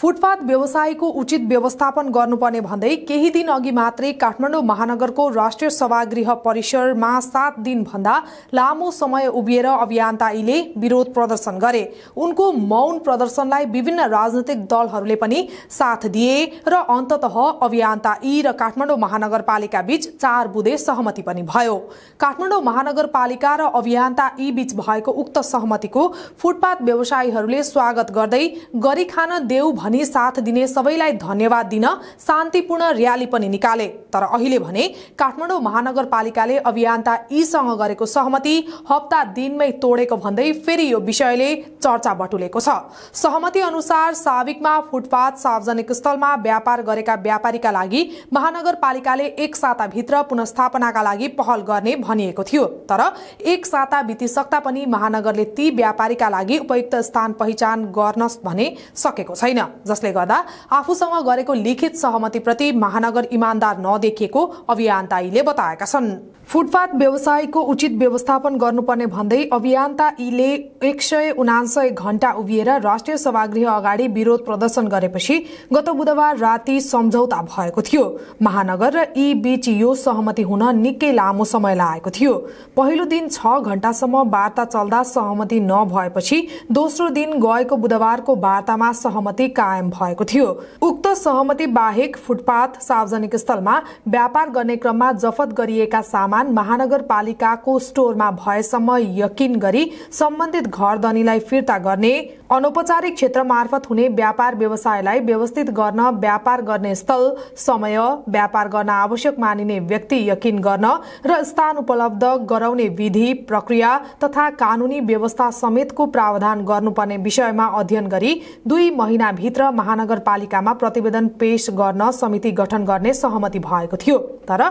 footpath व्यवसायको उचित व्यवस्थापन गर्नुपर्ने भन्दै केही दिन अघि मात्रै काठमाडौँ महानगरको राष्ट्रिय सभागृह परिसरमा सात दिनभन्दा लामो समय उभिएर अभियन्ताईले विरोध प्रदर्शन गरे उनको मौन प्रदर्शनलाई विभिन्न राजनैतिक दलहरूले पनि साथ दिए र अन्तत अभियन्ताई र काठमाडौँ महानगरपालिका बीच चार बुधे सहमति पनि भयो काठमाडौँ महानगरपालिका र अभियन्ताई बीच भएको उक्त सहमतिको फुटपाथ व्यवसायीहरूले स्वागत गर्दै गरी खान देउ भनी साथ दिने सबैलाई धन्यवाद दिन शान्तिपूर्ण र्याली पनि निकाले तर अहिले भने काठमाडौँ महानगरपालिकाले अभियन्ता यीसँग गरेको सहमति हप्ता दिनमै तोडेको भन्दै फेरि यो विषयले चर्चा बटुलेको छ सहमति अनुसार साविकमा फुटपाथ सार्वजनिक स्थलमा व्यापार गरेका व्यापारीका लागि महानगरपालिकाले एक साताभित्र पुनस्थापनाका लागि पहल गर्ने भनिएको थियो तर एक साता बितिसक्दा पनि महानगरले ती व्यापारीका लागि उपयुक्त स्थान पहिचान गर्न भने सकेको छैन जसले गर्दा आफूसँग गरेको लिखित सहमतिप्रति महानगर इमान्दार नदेखिएको अभियन्ताईले बताएका छन् फुटपाथ व्यवसायको उचित व्यवस्थापन गर्नुपर्ने भन्दै अभियन्ता यीले एक सय उनासय घण्टा उभिएर राष्ट्रिय सभागृह अगाडि विरोध प्रदर्शन गरेपछि गत बुधबार राति सम्झौता भएको थियो महानगर र यी बीच यो सहमति हुन निकै लामो समय लागेको थियो पहिलो दिन छ घण्टासम्म वार्ता चल्दा सहमति नभएपछि दोस्रो दिन गएको बुधबारको वार्तामा सहमति कायम भएको थियो उक्त सहमति बाहेक फुटपाथ सार्वजनिक स्थलमा व्यापार गर्ने क्रममा जफत गरिएका सामान महानगरपालिकाको स्टोरमा भएसम्म यकिन गरी सम्बन्धित घरधनीलाई फिर्ता गर्ने अनौपचारिक क्षेत्र मार्फत हुने व्यापार व्यवसायलाई व्यवस्थित गर्न व्यापार गर्ने स्थल समय व्यापार गर्न आवश्यक मानिने व्यक्ति यकिन गर्न र स्थान उपलब्ध गराउने विधि प्रक्रिया तथा कानूनी व्यवस्था समेतको प्रावधान गर्नुपर्ने विषयमा अध्ययन गरी दुई महिनाभित्र त्र महानगरपालिकामा प्रतिवेदन पेश गर्न समिति गठन गर्ने सहमति भएको थियो तर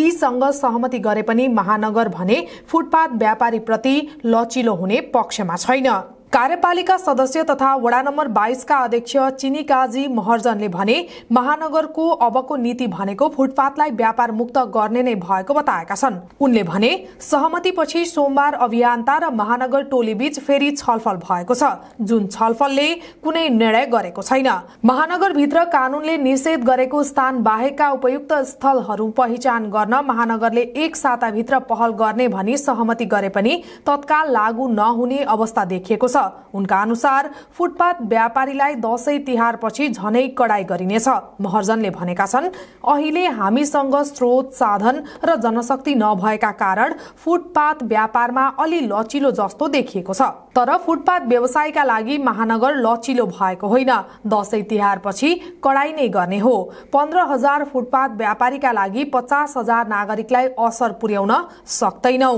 यीसँग सहमति गरे पनि महानगर भने फुटपाथ व्यापारीप्रति लचिलो हुने पक्षमा छैन कार्यपालिका सदस्य तथा वडा नम्बर बाइसका अध्यक्ष चिनी काजी महर्जनले भने महानगरको अबको नीति भनेको फुटपाथलाई व्यापार मुक्त गर्ने नै भएको बताएका छन् उनले भने सहमतिपछि सोमबार अभियन्ता र महानगर टोलीबीच फेरि छलफल भएको छ जुन छलफलले कुनै निर्णय गरेको छैन महानगरभित्र कानूनले निषेध गरेको स्थान बाहेकका उपयुक्त स्थलहरू पहिचान गर्न महानगरले एक साताभित्र पहल गर्ने भनी सहमति गरे पनि तत्काल लागू नहुने अवस्था देखिएको छ उनका अनुसार फुटपाथ व्यापारीलाई दसैँ तिहारपछि झनै कडाई गरिनेछ महर्जनले भनेका छन् अहिले हामीसँग स्रोत साधन र जनशक्ति नभएका कारण फुटपाथ व्यापारमा अलि लचिलो जस्तो देखिएको छ तर फुटपाथ व्यवसायका लागि महानगर लचिलो भएको होइन दसैँ तिहारपछि कडाई नै गर्ने हो पन्ध्र हजार फुटपाथ व्यापारीका लागि पचास हजार नागरिकलाई असर पुर्याउन सक्दैनौ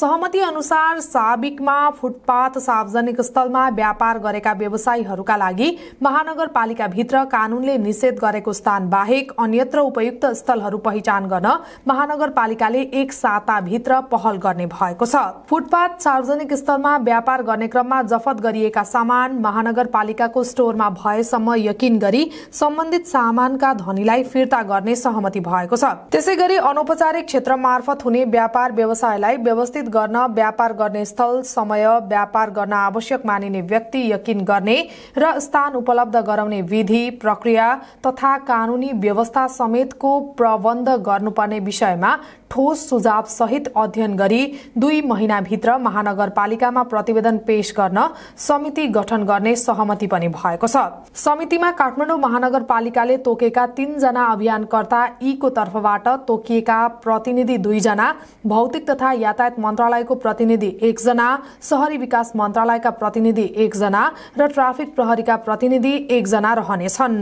सहमति अनुसार साबिकमा फुटपाथ सार्वजनिक स्थलमा व्यापार गरेका व्यवसायीहरूका लागि महानगरपालिकाभित्र कानूनले निषेध गरेको स्थान बाहेक अन्यत्र उपयुक्त स्थलहरू पहिचान गर्न महानगरपालिकाले एक साताभित्र पहल गर्ने भएको छ फुटपाथ सार्वजनिक स्थलमा व्यापार गर्ने क्रममा जफत गरिएका सामान महानगरपालिकाको स्टोरमा भएसम्म यकिन गरी सम्बन्धित सामानका धनीलाई फिर्ता गर्ने सहमति भएको छ त्यसै गरी अनौपचारिक क्षेत्र मार्फत हुने व्यापार व्यवसायलाई व्यवस्थित गर्न व्यापार गर्ने स्थल समय व्यापार गर्न आवश्यक आवश्यक मानिने व्यक्ति यकिन गर्ने र स्थान उपलब्ध गराउने विधि प्रक्रिया तथा कानूनी व्यवस्था समेतको प्रबन्ध गर्नुपर्ने विषयमा ठोस सुझाव सहित अध्ययन गरी दुई महिनाभित्र महानगरपालिकामा प्रतिवेदन पेश गर्न समिति गठन गर्ने सहमति पनि भएको छ समितिमा काठमाडौँ महानगरपालिकाले तोकेका तीनजना अभियानकर्ता ईको तर्फबाट तोकिएका प्रतिनिधि दुईजना भौतिक तथा यातायात मन्त्रालयको प्रतिनिधि एकजना शहरी विकास मन्त्रालयका प्रतिनिधि एकजना र ट्राफिक प्रहरीका प्रतिनिधि एकजना रहनेछन्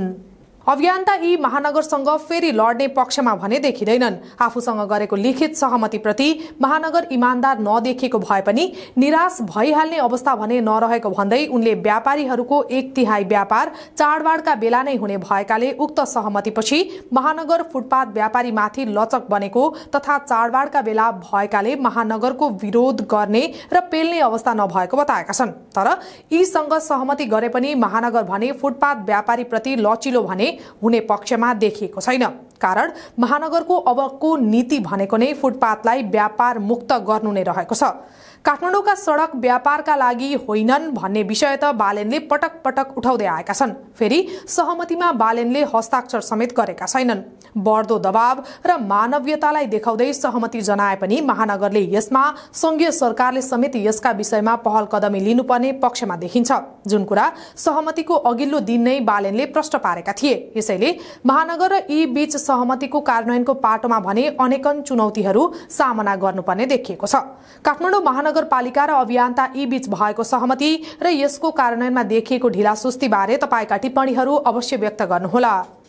अभियन्ता यी महानगरसँग फेरि लड्ने पक्षमा भने देखिँदैनन् आफूसँग गरेको लिखित सहमतिप्रति महानगर इमान्दार नदेखिएको भए पनि निराश भइहाल्ने अवस्था भने नरहेको भन्दै उनले व्यापारीहरूको एक तिहाई व्यापार चाडबाडका बेला नै हुने भएकाले उक्त सहमतिपछि महानगर फुटपाथ व्यापारीमाथि लचक बनेको तथा चाडबाडका बेला भएकाले महानगरको विरोध गर्ने र पेल्ने अवस्था नभएको बताएका छन् तर यीसँग सहमति गरे पनि महानगर भने फुटपाथ व्यापारीप्रति लचिलो भने हुने पक्षमा देखिएको छैन कारण महानगरको अबको नीति भनेको नै फुटपाथलाई व्यापार मुक्त गर्नु नै रहेको छ काठमाडौँका सडक व्यापारका लागि होइनन् भन्ने विषय त बालेनले पटक पटक उठाउँदै आएका छन् फेरि सहमतिमा बालेनले हस्ताक्षर समेत गरेका छैनन् बढ्दो दबाव र मानवीयतालाई देखाउँदै सहमति जनाए पनि महानगरले यसमा संघीय सरकारले समेत यसका विषयमा पहल कदमी लिनुपर्ने पक्षमा देखिन्छ जुन कुरा सहमतिको अघिल्लो दिन नै बालेनले प्रश्न पारेका थिए यसैले महानगर र यी बीच सहमतिको कार्यान्वयनको पाटोमा भने अनेकन चुनौतीहरू सामना गर्नुपर्ने देखिएको छ काठमाडौँ महानगरपालिका र अभियन्ता यी बीच भएको सहमति र यसको कार्यान्वयनमा देखिएको ढिलासुस्तीबारे तपाईँका टिप्पणीहरू अवश्य व्यक्त गर्नुहोला